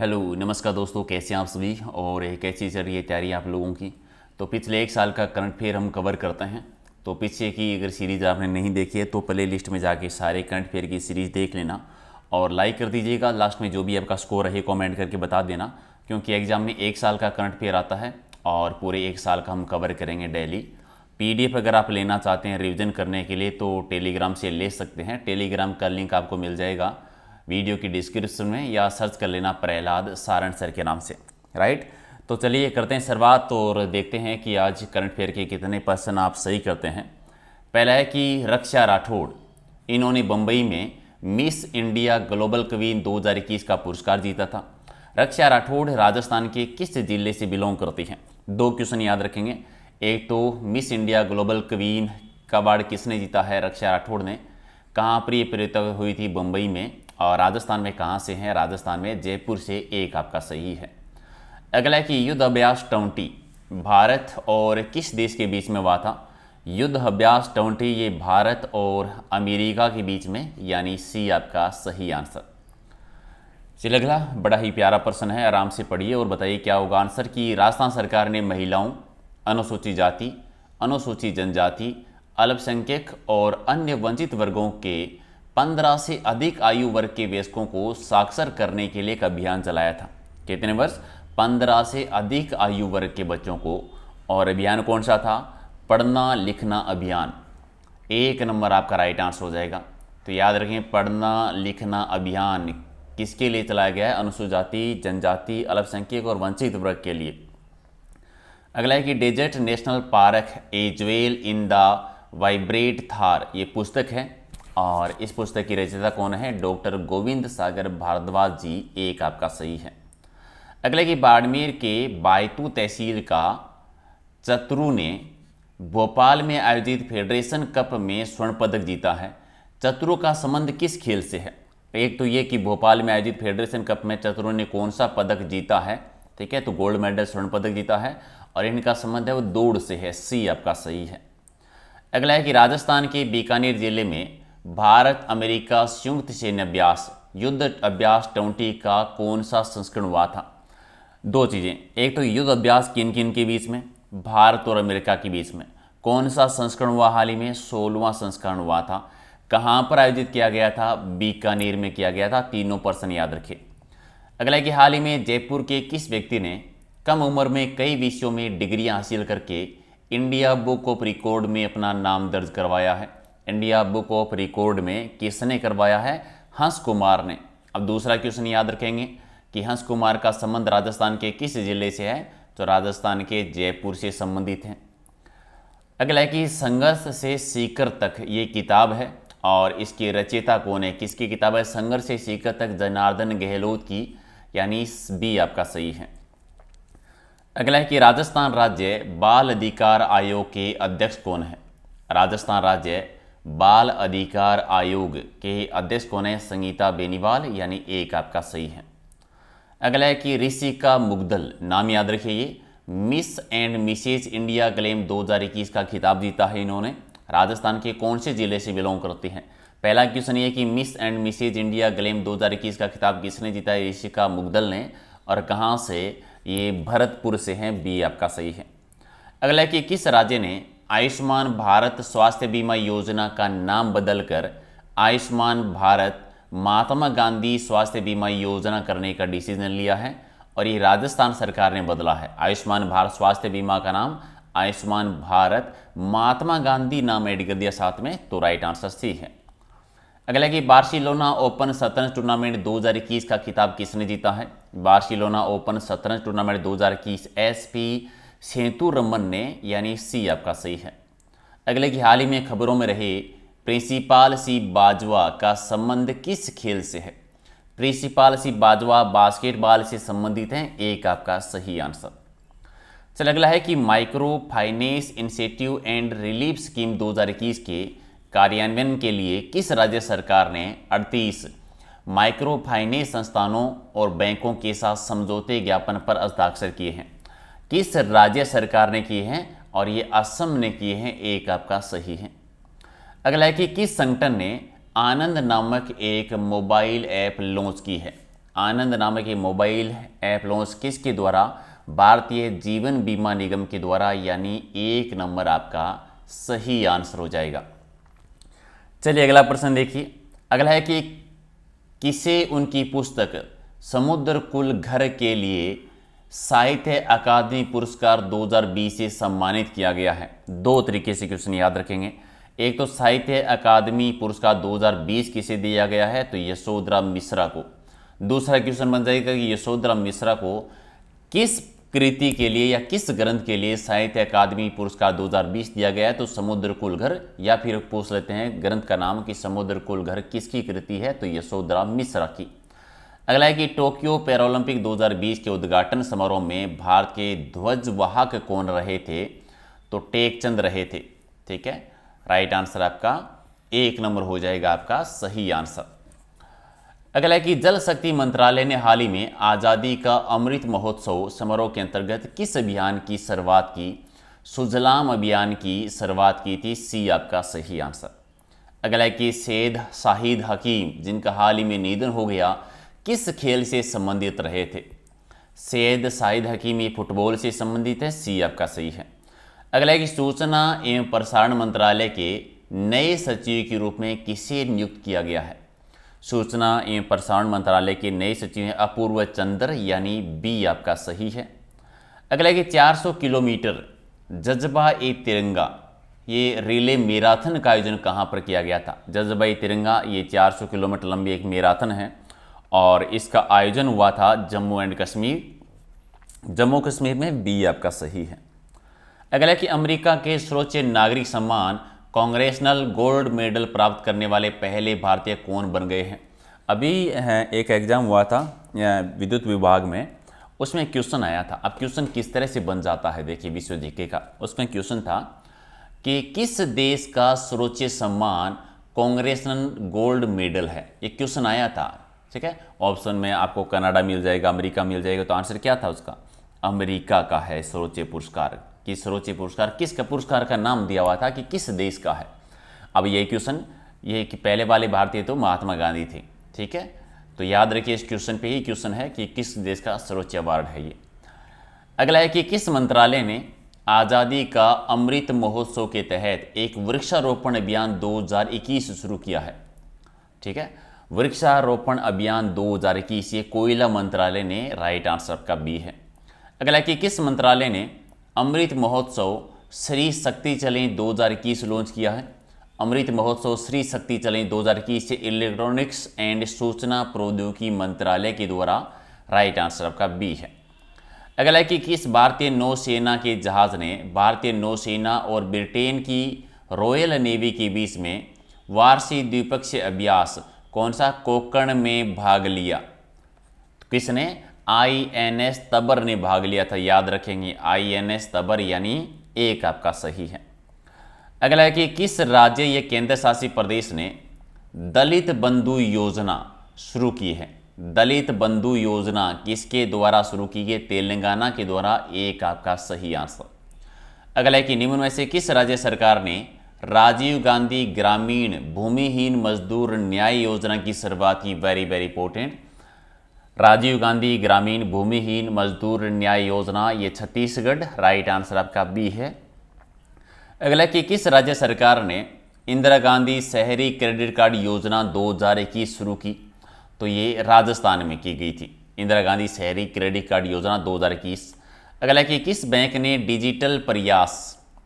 hello नमस्कार दोस्तों कैसे हैं आप सभी और कैसी चल रही है तैयारी आप लोगों की तो पिछले एक साल का करंट फेयर हम कवर करते हैं तो पीछे की अगर सीरीज़ आपने नहीं देखी है तो प्ले लिस्ट में जाके सारे करंट फेयर की सीरीज़ देख लेना और लाइक कर दीजिएगा लास्ट में जो भी आपका स्कोर रहे कॉमेंट करके बता देना क्योंकि एग्ज़ाम में एक साल का करंट फेयर आता है और पूरे एक साल का हम कवर करेंगे डेली पी अगर आप लेना चाहते हैं रिविज़न करने के लिए तो टेलीग्राम से ले सकते हैं टेलीग्राम का लिंक आपको मिल जाएगा वीडियो की डिस्क्रिप्शन में या सर्च कर लेना प्रहलाद सारण सर के नाम से राइट तो चलिए करते हैं शुरुआत और देखते हैं कि आज करंट अफेयर के कितने पर्सन आप सही करते हैं पहला है कि रक्षा राठौड़ इन्होंने बम्बई में मिस इंडिया ग्लोबल क्वीन 2021 का पुरस्कार जीता था रक्षा राठौड़ राजस्थान के किस जिले से बिलोंग करती हैं दो क्वेश्चन याद रखेंगे एक तो मिस इंडिया ग्लोबल क्वीन का वार्ड किसने जीता है रक्षा राठौड़ ने कहाँ पर यह हुई थी बम्बई में और राजस्थान में कहाँ से हैं राजस्थान में जयपुर से एक आपका सही है अगला कि युद्ध अभ्यास ट्वेंटी भारत और किस देश के बीच में हुआ था युद्ध अभ्यास ट्वेंटी ये भारत और अमेरिका के बीच में यानी सी आपका सही आंसर चलिए अगला बड़ा ही प्यारा प्रश्न है आराम से पढ़िए और बताइए क्या होगा आंसर कि राजस्थान सरकार ने महिलाओं अनुसूचित जाति अनुसूचित जनजाति अल्पसंख्यक और अन्य वंचित वर्गों के 15 से अधिक आयु वर्ग के वयस्कों को साक्षर करने के लिए एक अभियान चलाया था कितने वर्ष 15 से अधिक आयु वर्ग के बच्चों को और अभियान कौन सा था पढ़ना लिखना अभियान एक नंबर आपका राइट आंसर हो जाएगा तो याद रखें पढ़ना लिखना अभियान किसके लिए चलाया गया है अनुसूचित जाति जनजाति अल्पसंख्यक और वंचित वर्ग के लिए अगला है कि desert national park a jewel in the vibrant Thar ये पुस्तक है और इस पुस्तक की रचयिता कौन है डॉक्टर गोविंद सागर भारद्वाज जी एक आपका सही है अगले की बाड़मेर के बायतू तहसील का चतरू ने भोपाल में आयोजित फेडरेशन कप में स्वर्ण पदक जीता है चतुरु का संबंध किस खेल से है एक तो ये कि भोपाल में आयोजित फेडरेशन कप में चतुरु ने कौन सा पदक जीता है ठीक है तो गोल्ड मेडल स्वर्ण पदक जीता है और इनका संबंध है वो दौड़ से है सी आपका सही है अगला है कि राजस्थान के बीकानेर जिले में भारत अमेरिका संयुक्त सैन्य अभ्यास युद्ध अभ्यास ट्वेंटी का कौन सा संस्करण हुआ था दो चीज़ें एक तो युद्ध अभ्यास किन किन के बीच में भारत और अमेरिका के बीच में कौन सा संस्करण हुआ हाल ही में सोलहवां संस्करण हुआ था कहाँ पर आयोजित किया गया था बीकानेर में किया गया था तीनों पर्सन याद रखे अगला कि हाल ही में जयपुर के किस व्यक्ति ने कम उम्र में कई विषयों में डिग्रियां हासिल करके इंडिया बुक ऑफ रिकॉर्ड में अपना नाम दर्ज करवाया है इंडिया बुक ऑफ रिकॉर्ड में किसने करवाया है हंस कुमार ने अब दूसरा क्वेश्चन याद रखेंगे कि हंस कुमार का संबंध राजस्थान के किस जिले से है तो राजस्थान के जयपुर से संबंधित है अगला है कि संघर्ष से सीकर तक ये किताब है और इसकी रचयिता कौन है किसकी किताब है संघर्ष से सीकर तक जनार्दन गहलोत की यानी बी आपका सही है अगला है कि राजस्थान राज्य बाल अधिकार आयोग के अध्यक्ष कौन है राजस्थान राज्य बाल अधिकार आयोग के अध्यक्ष कौन है संगीता बेनीवाल यानी एक आपका सही है अगला है कि ऋषिका मुगदल नाम याद रखिए ये Miss and Mrs India glam 2021 का खिताब जीता है इन्होंने राजस्थान के कौन से जिले से बिलोंग करते हैं पहला क्वेश्चन ये कि Miss and Mrs India glam 2021 का खिताब किसने जीता है ऋषिका मुगदल ने और कहाँ से ये भरतपुर से हैं बी आपका सही है अगला कि किस राज्य ने आयुष्मान भारत स्वास्थ्य बीमा योजना का नाम बदलकर आयुष्मान भारत महात्मा गांधी स्वास्थ्य बीमा योजना करने का डिसीजन लिया है और ये राजस्थान सरकार ने बदला है आयुष्मान भारत स्वास्थ्य बीमा का नाम आयुष्मान भारत महात्मा गांधी नाम एड कर दिया साथ में तो राइट आंसर सी है अगला कि बार्सिलोना ओपन शतरंज टूर्नामेंट 2021 का खिताब किसने जीता है बार्सिलोना ओपन शतरंज टूर्नामेंट 2021 पी सेतु रमन ने यानी सी आपका सही है अगले की हाल ही में खबरों में रहे प्रिंसिपाल सी बाजवा का संबंध किस खेल से है प्रिंसिपाल सी बाजवा बास्केटबॉल से संबंधित हैं एक आपका सही आंसर चल अगला है कि micro finance incentive and relief scheme 2021 के कार्यान्वयन के लिए किस राज्य सरकार ने 38 माइक्रो फाइनेंस संस्थानों और बैंकों के साथ समझौते ज्ञापन पर हस्ताक्षर किए हैं किस राज्य सरकार ने किए हैं और ये असम ने किए हैं एक आपका सही है अगला है कि किस संगठन ने आनंद नामक एक मोबाइल ऐप लॉन्च की है आनंद नामक ये मोबाइल ऐप लॉन्च किसके द्वारा भारतीय जीवन बीमा निगम के द्वारा यानी एक नंबर आपका सही आंसर हो जाएगा चलिए अगला प्रश्न देखिए अगला है कि किसे उनकी पुस्तक समुद्र कुल घर के लिए साहित्य अकादमी पुरस्कार 2020 से सम्मानित किया गया है दो तरीके से क्वेश्चन याद रखेंगे एक तो साहित्य अकादमी पुरस्कार 2020 किसे दिया गया है तो यशोधरा मिश्रा को दूसरा क्वेश्चन बन जाएगा कि यशोधरा मिश्रा को किस कृति के लिए या किस ग्रंथ के लिए साहित्य अकादमी पुरस्कार 2020 दिया गया है तो समुद्र कुलघर या फिर पूछ लेते हैं ग्रंथ का नाम कि समुद्र कुलघर किसकी कृति है तो यशोधरा मिश्रा की अगला है कि टोक्यो पैरालंपिक 2020 के उद्घाटन समारोह में भारत के ध्वजवाहक कौन रहे थे तो टेकचंद रहे थे ठीक है राइट आंसर आपका एक नंबर हो जाएगा आपका सही आंसर अगला है कि जल शक्ति मंत्रालय ने हाल ही में आज़ादी का अमृत महोत्सव समारोह के अंतर्गत किस अभियान की शुरुआत की सुजलाम अभियान की शुरुआत की थी सी आपका सही आंसर अगला है कि सैद शाहिद हकीम जिनका हाल ही में निधन हो गया किस खेल से संबंधित रहे थे सैद हकीम हकीमी फुटबॉल से संबंधित है सी आपका सही है अगला कि सूचना एवं प्रसारण मंत्रालय के नए सचिव के रूप में किसे नियुक्त किया गया है सूचना एवं प्रसारण मंत्रालय के नए सचिव हैं अपूर्व चंद्र यानी बी आपका सही है अगला कि 400 किलोमीटर जज्बा ए तिरंगा ये रिले मैराथन का आयोजन कहाँ पर किया गया था जज्बा ए तिरंगा ये 400 किलोमीटर लंबी एक मैराथन है और इसका आयोजन हुआ था जम्मू एंड कश्मीर जम्मू कश्मीर में बी आपका सही है अगला कि अमेरिका के सर्वोच्च नागरिक सम्मान कांग्रेसनल गोल्ड मेडल प्राप्त करने वाले पहले भारतीय कौन बन गए हैं अभी एक एग्ज़ाम हुआ था विद्युत विभाग में उसमें क्वेश्चन आया था अब क्वेश्चन किस तरह से बन जाता है देखिए विश्व जीके का उसमें क्वेश्चन था कि किस देश का सर्वोच्च सम्मान कांग्रेसनल गोल्ड मेडल है ये क्वेश्चन आया था ठीक है ऑप्शन में आपको कनाडा मिल जाएगा अमेरिका मिल जाएगा तो आंसर क्या था उसका अमेरिका का है सर्वोच्च पुरस्कार कि सर्वोच्च पुरस्कार किसका पुरस्कार का नाम दिया हुआ था कि किस देश का है अब ये क्वेश्चन ये कि पहले वाले भारतीय तो महात्मा गांधी थे ठीक है तो याद रखिए इस क्वेश्चन पे ही क्वेश्चन है कि किस देश का सर्वोच्च अवार्ड है ये अगला है कि किस मंत्रालय ने आज़ादी का अमृत महोत्सव के तहत एक वृक्षारोपण अभियान 2021 शुरू किया है ठीक है वृक्षारोपण अभियान 2021 ये कोयला मंत्रालय ने राइट आंसर का बी है अगला कि किस मंत्रालय ने अमृत महोत्सव श्री शक्ति चलें 2021 लॉन्च किया है अमृत महोत्सव श्री शक्ति चलें 2021 से इलेक्ट्रॉनिक्स एंड सूचना प्रौद्योगिकी मंत्रालय के द्वारा राइट आंसर आपका बी है अगला कि किस भारतीय नौसेना के जहाज ने भारतीय नौसेना और ब्रिटेन की रॉयल नेवी के बीच में वार्षिक द्विपक्षीय अभ्यास कौन सा कोकण में भाग लिया किसने आई एन एस तबर ने भाग लिया था याद रखेंगे आई एन एस तबर यानी एक आपका सही है अगला है कि किस राज्य या केंद्र शासित प्रदेश ने दलित बंधु योजना शुरू की है दलित बंधु योजना किसके द्वारा शुरू की गई तेलंगाना के द्वारा एक आपका सही आंसर अगला है कि निम्न में से किस राज्य सरकार ने राजीव गांधी ग्रामीण भूमिहीन मजदूर न्याय योजना की शुरुआत की very very important Rajiv Gandhi ग्रामीण भूमिहीन मजदूर न्याय योजना ये छत्तीसगढ़ राइट आंसर आपका बी है अगला कि किस राज्य सरकार ने इंदिरा गांधी शहरी क्रेडिट कार्ड योजना 2021 शुरू की तो ये राजस्थान में की गई थी इंदिरा गांधी शहरी क्रेडिट कार्ड योजना 2021 अगला कि किस बैंक ने डिजिटल प्रयास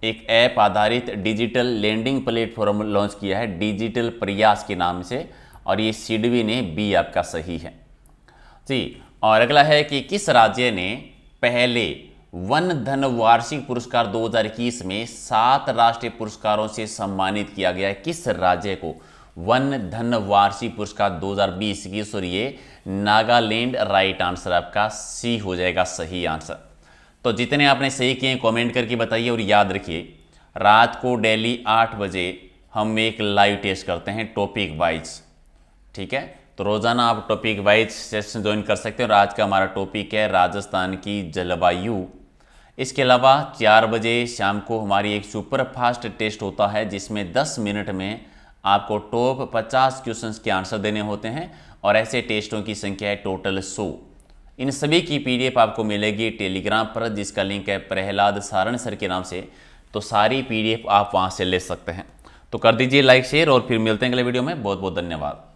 एक ऐप आधारित डिजिटल लैंडिंग प्लेटफॉर्म लॉन्च किया है डिजिटल प्रयास के नाम से और ये सिडवी ने बी आपका सही है जी और अगला है कि किस राज्य ने पहले वन धन वार्षिक पुरस्कार 2021 में सात राष्ट्रीय पुरस्कारों से सम्मानित किया गया है किस राज्य को वन धन वार्षिक पुरस्कार 2020 की सॉरी ये नागालैंड राइट आंसर आपका सी हो जाएगा सही आंसर तो जितने आपने सही किए कमेंट करके बताइए और याद रखिए रात को डेली आठ बजे हम एक लाइव टेस्ट करते हैं टॉपिक वाइज ठीक है तो रोज़ाना आप टॉपिक वाइज सेशन ज्वाइन कर सकते हो और आज का हमारा टॉपिक है राजस्थान की जलवायु इसके अलावा चार बजे शाम को हमारी एक सुपर फास्ट टेस्ट होता है जिसमें दस मिनट में आपको टॉप पचास क्वेश्चंस के आंसर देने होते हैं और ऐसे टेस्टों की संख्या है टोटल सौ इन सभी की पीडीएफ आपको मिलेगी टेलीग्राम पर जिसका लिंक है प्रहलाद सारण सर के नाम से तो सारी पीडीएफ आप वहाँ से ले सकते हैं तो कर दीजिए लाइक शेयर और फिर मिलते हैं अगले वीडियो में बहुत बहुत धन्यवाद